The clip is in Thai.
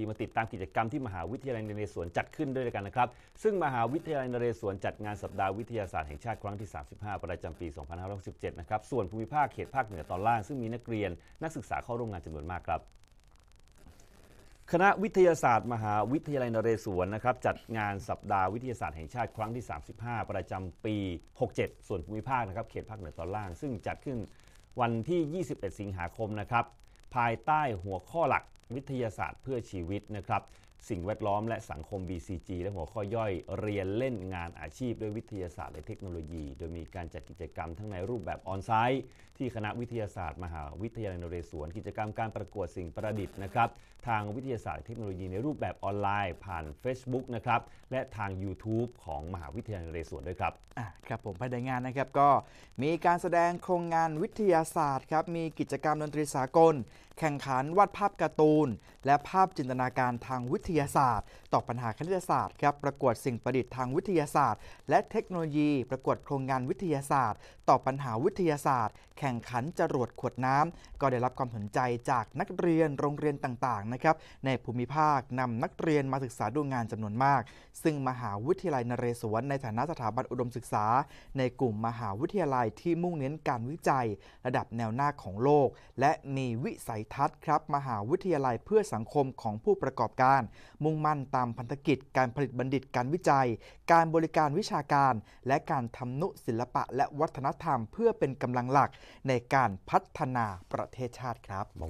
ีมาติดตามกิจกรรมที่มหาวิทยาลัยนเรศวรจัดขึ้นด้วยกันนะครับ ซึ่งมหาวิทยาลัยนเรศวร จัดงานสัปดาห์วิทยาศาสตร์แห่งชาติครั้งที่ 35ประจำปี2567นะครับ ส่วนภูมิภาคเขตภาคเหนือตอนล่าง ซึ่งมีนักเรียน นักศึกษาเข้าร่วมงานจำนวนมากครับคณะวิทยาศาสตร์มหาวิทยาลัยนเรศวรนะครับ จัดงานสัปดาห์วิทยาศาสตร์แห่งชาติครั้งที่35ประจำปี 67 ส่วนภูมิภาคนะครับ เขตภาคเหนือตอนล่าง ซึ่งจัดขึ้นวันที่ 21 สิงหาคมนะครับภายใต้หัวข้อหลักวิทยาศาสตร์เพื่อชีวิตนะครับสิ่งแวดล้อมและสังคม BCG และหัวข้อย่อยเรียนเล่นงานอาชีพ ด้วยวิทยาศาสตร์และเทคโนโลยี โดยมีการจัดกิจกรรมทั้งในรูปแบบออนไซต์ ที่คณะวิทยาศาสตร์ มหาวิทยาลัยนเรศวร กิจกรรมการประกวดสิ่งประดิษฐ์นะครับทางวิทยาศาสตร์เทคโนโลยีในรูปแบบออนไลน์ ผ่าน Facebook นะครับและทาง YouTube ของมหาวิทยาลัยนเรศวรด้วยครับอ่าครับผมภายในงานนะครับก็มีการแสดงโครงงานวิทยาศาสตร์ครับมีกิจกรรมดนตรีสากล แข่งขันวาดภาพการ์ตูนและภาพจินตนาการทางวิททยาศาสตร์ตอบปัญหาคณิตศาสตร์ครับ ประกวดสิ่งประดิษฐ์ทางวิทยาศาสตร์ และเทคโนโลยี ประกวดโครงงานวิทยาศาสตร์ตอบปัญหาวิทยาศาสตร์ แข่งขันจรวดขวดน้ำ ก็ได้รับความสนใจจากนักเรียนโรงเรียนต่างๆนะครับ ในภูมิภาคนำนักเรียนมาศึกษาดูงานจำนวนมาก ซึ่งมหาวิทยาลัยนเรศวร ในฐานะสถาบันอุดมศึกษา ในกลุ่มมหาวิทยาลัยที่มุ่งเน้นการวิจัยระดับแนวหน้าของโลก และมีวิสัยทัศน์ครับมหาวิทยาลัยเพื่อสังคมของผู้ประกอบการมุ่งมั่นตามพันธกิจการผลิตบัณฑิต การวิจัย การบริการวิชาการ และการทำนุศิลปะและวัฒนธรรมเพื่อเป็นกำลังหลักในการพัฒนาประเทศชาติครับ